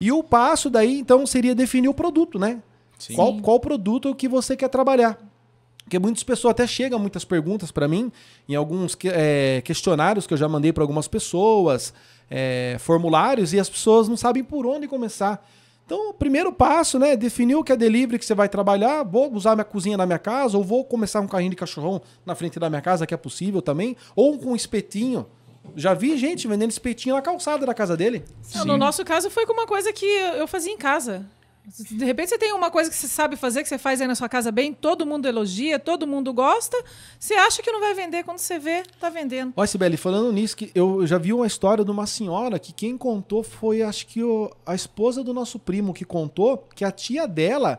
E o passo daí, então, seria definir o produto, né? Sim. Qual, qual produto que você quer trabalhar. Porque muitas pessoas até chegam muitas perguntas para mim, em alguns é, questionários que eu já mandei para algumas pessoas, é, formulários, e as pessoas não sabem por onde começar. Então, o primeiro passo, né? Definir o que é delivery que você vai trabalhar. Vou usar minha cozinha na minha casa, ou vou começar um carrinho de cachorrão na frente da minha casa, que é possível também, ou com um espetinho. Já vi gente vendendo espetinho na calçada da casa dele. no nosso caso foi com uma coisa que eu fazia em casa. De repente você tem uma coisa que você sabe fazer, que você faz aí na sua casa bem, todo mundo elogia, todo mundo gosta. Você acha que não vai vender, quando você vê, tá vendendo. Olha, Sibeli, falando nisso, que eu já vi uma história de uma senhora que quem contou foi, acho que o, a esposa do nosso primo que contou, que a tia dela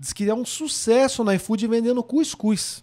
diz que é um sucesso na iFood vendendo cuscuz.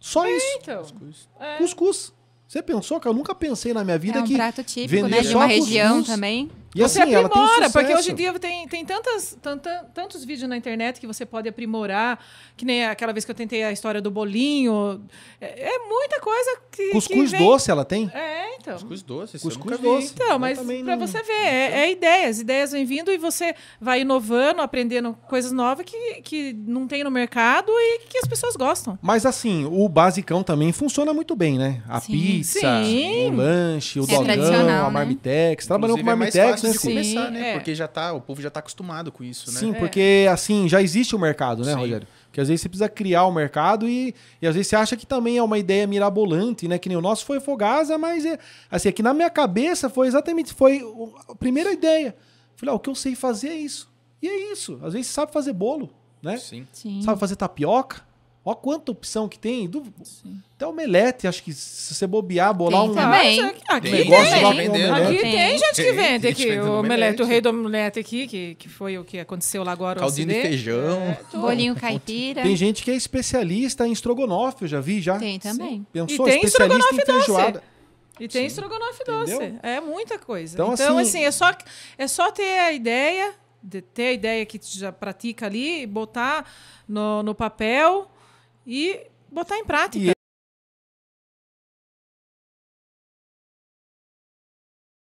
Só é, isso. Então. Cuscuz. É. Cuscuz. Você pensou, cara? Eu nunca pensei na minha vida é um que. prato típico, né? De uma região também. E assim, você assim, aprimora, porque hoje em dia tem, tem tantas, tanta, tantos vídeos na internet que você pode aprimorar, que nem aquela vez que eu tentei a história do bolinho. É, é muita coisa que. Cuscuz que vem... doce ela tem? É, então. Cuscuz doce, Cuscuz doce. Então, mas para você ver, é, é, ideias. Ideias vêm vindo e você vai inovando, aprendendo coisas novas que, que não tem no mercado e que as pessoas gostam. Mas assim, o basicão também funciona muito bem, né? A sim. pizza, sim. o lanche, o é dogão, a né? marmitex. Né? Trabalhando com marmitex, é mais fácil né? De começar, né? sim, né? É. Porque já tá, o povo já tá acostumado com isso, né? Sim, é. porque assim, já existe o mercado, né, Rogério? Que às vezes você precisa criar o mercado e, e às vezes você acha que também é uma ideia mirabolante, né? Que nem o nosso foi Fogasa, mas é, assim, aqui é na minha cabeça foi exatamente foi a primeira ideia. Falei, ah, o que eu sei fazer é isso. E é isso. Às vezes você sabe fazer bolo, né? Sim. Sim. Sabe fazer tapioca, Ó quanta opção que tem. Do, Sim. até omelete, acho que se você bobear, bolar tem um também. Aqui é negócio tem. Lá vendendo aqui tem. tem gente que vende aqui o omelete, omelete, o rei do omelete aqui, que, que foi o que aconteceu lá agora. Caldinho de feijão. É, bolinho caipira. Tem gente que é especialista em estrogonofe, eu já vi já. Tem também. Pensou, e tem especialista em feijoada. Doce. E tem Sim. estrogonofe doce. Entendeu? É muita coisa. Então, então assim, assim, é, só, é só ter a ideia, ter a ideia que já pratica ali, botar no, no papel e botar em prática. E